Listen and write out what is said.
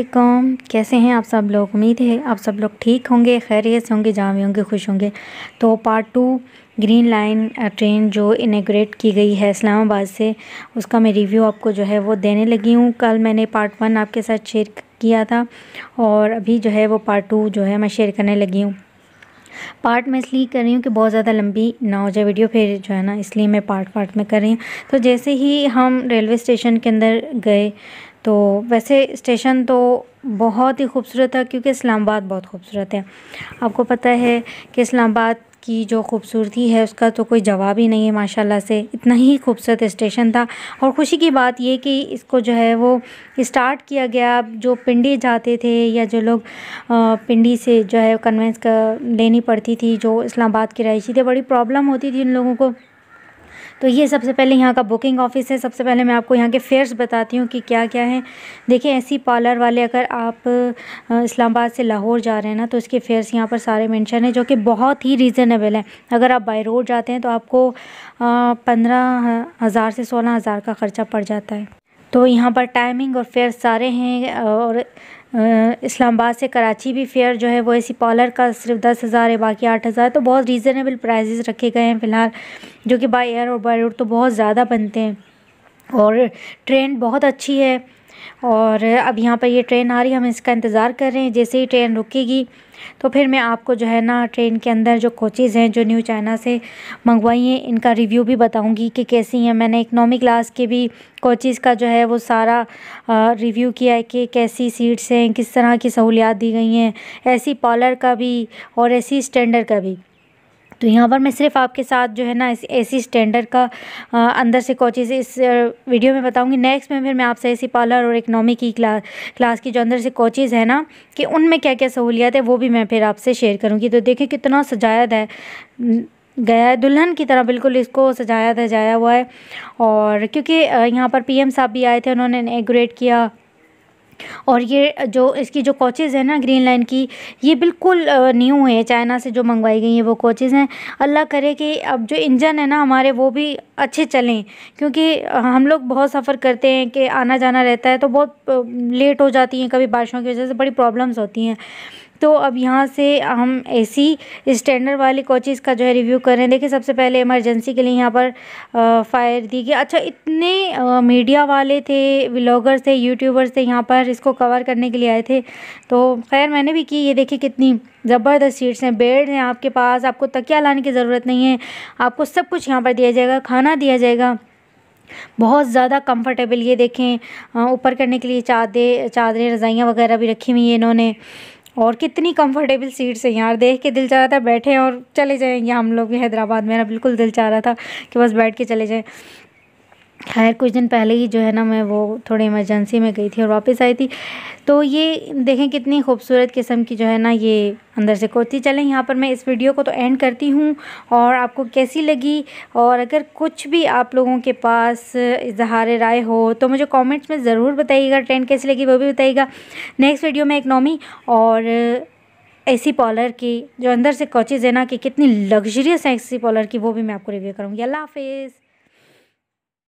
अस्सलाम कैसे हैं आप सब लोग उम्मीद है आप सब लोग ठीक होंगे खैरियत होंगे जहाँ होंगे खुश होंगे तो part two green line train जो इनग्रेट की गई है इस्लामाबाद से उसका मैं रिव्यू आपको जो है वो देने लगी हूँ कल मैंने पार्ट वन आपके साथ शेयर किया था और अभी जो है वो पार्ट टू जो है मैं शेयर करने लगी हूँ पार्ट मैं इसलिए कर रही हूँ कि बहुत ज़्यादा लंबी ना हो जाए वीडियो फिर जो है ना इसलिए मैं पार्ट पार्ट में कर रही हूँ तो जैसे ही हम रेलवे स्टेशन के अंदर गए तो वैसे स्टेशन तो बहुत ही खूबसूरत था क्योंकि इस्लामाबाद बहुत खूबसूरत है आपको पता है कि इस्लामाबाद की जो खूबसूरती है उसका तो कोई जवाब ही नहीं है माशाल्लाह से इतना ही खूबसूरत स्टेशन था और ख़ुशी की बात ये कि इसको जो है वो स्टार्ट किया गया जो पिंडी जाते थे या जो लोग पिंडी से जो है कन्वेंस कर लेनी पड़ती थी जो इस्लामाबाद की रहायशी थे बड़ी प्रॉब्लम होती थी उन लोगों को तो ये सबसे पहले यहाँ का बुकिंग ऑफिस है सबसे पहले मैं आपको यहाँ के फेयर्स बताती हूँ कि क्या क्या है देखिए ऐसी पार्लर वाले अगर आप इस्लामाबाद से लाहौर जा रहे हैं ना तो इसके फेयर्स यहाँ पर सारे मेंशन है जो कि बहुत ही रीज़नेबल है अगर आप बाई रोड जाते हैं तो आपको पंद्रह हज़ार से सोलह हज़ार का ख़र्चा पड़ जाता है तो यहाँ पर टाइमिंग और फेयर सारे हैं और इस्लामाबाद से कराची भी फ़ेयर जो है वो ऐसी पॉलर का सिर्फ दस हज़ार है बाकी आठ हज़ार तो बहुत रीज़नेबल प्राइजेज़ रखे गए हैं फ़िलहाल जो कि बाई एयर और बाई रोड तो बहुत ज़्यादा बनते हैं और ट्रेन बहुत अच्छी है और अब यहाँ पर ये ट्रेन आ रही है हम इसका इंतज़ार कर रहे हैं जैसे ही ट्रेन रुकेगी तो फिर मैं आपको जो है ना ट्रेन के अंदर जो कोचेज़ हैं जो न्यू चाइना से मंगवाई हैं इनका रिव्यू भी बताऊंगी कि कैसी हैं मैंने इकनॉमी क्लास के भी कोचेज़ का जो है वो सारा रिव्यू किया है कि कैसी सीट्स हैं किस तरह की सहूलियात दी गई हैं ऐसी पॉलर का भी और ऐसी स्टैंडर्ड का भी तो यहाँ पर मैं सिर्फ आपके साथ जो है ना ऐसी स्टैंडर्ड का आ, अंदर से कोचिज़ इस वीडियो में बताऊँगी नेक्स्ट में फिर मैं आपसे ऐसी पार्लर और इकनॉमी की क्ला क्लास की जो अंदर से कोचिज़ है ना कि उनमें क्या क्या सहूलियत है वो भी मैं फिर आपसे शेयर करूँगी तो देखें कितना सजाया है गया है दुल्हन की तरह बिल्कुल इसको सजाया था जाया हुआ है और क्योंकि यहाँ पर पीएम साहब भी आए थे उन्होंने इनग्रेट किया और ये जो इसकी जो कोचेज़ हैं ना ग्रीन लाइन की ये बिल्कुल न्यू है चाइना से जो मंगवाई गई हैं वो कोचेज़ हैं अल्लाह करे कि अब जो इंजन है ना हमारे वो भी अच्छे चलें क्योंकि हम लोग बहुत सफ़र करते हैं कि आना जाना रहता है तो बहुत लेट हो जाती हैं कभी बारिशों की वजह से बड़ी प्रॉब्लम्स होती हैं तो अब यहाँ से हम ऐसी स्टैंडर्ड वाली कोचेज़ का जो है रिव्यू कर रहे हैं देखिए सबसे पहले इमरजेंसी के लिए यहाँ पर फायर दी गई अच्छा इतने मीडिया वाले थे व्लॉगर्स थे यूट्यूबर्स थे यहाँ पर इसको कवर करने के लिए आए थे तो खैर मैंने भी की ये देखिए कितनी ज़बरदस्त सीट्स हैं बेड हैं आपके पास आपको तकिया लाने की ज़रूरत नहीं है आपको सब कुछ यहाँ पर दिया जाएगा खाना दिया जाएगा बहुत ज़्यादा कंफर्टेबल ये देखें ऊपर करने के लिए चादरें चादरें रज़ाइयाँ वगैरह भी रखी हुई हैं इन्होंने और कितनी कंफर्टेबल सीट्स हैं यार देख के दिल चाह रहा था बैठे और चले जाएँ हम लोग हैदराबाद मेरा बिल्कुल दिल चाह रहा था कि बस बैठ के चले जाएँ खैर कुछ दिन पहले ही जो है ना मैं वो थोड़ी इमरजेंसी में गई थी और वापस आई थी तो ये देखें कितनी खूबसूरत किस्म की जो है ना ये अंदर से कुर्ती चलें यहाँ पर मैं इस वीडियो को तो एंड करती हूँ और आपको कैसी लगी और अगर कुछ भी आप लोगों के पास इजहार राय हो तो मुझे कमेंट्स में ज़रूर बताइएगा ट्रेंड कैसी लगी वो भी बताइएगा नेक्स्ट वीडियो में इकनॉमी और सी पॉलर की जो अंदर से कोचिज है ना कि कितनी लग्जरियस है सी पॉलर की वो भी मैं आपको रिव्यू करूँगी अल्लाह हाफिज़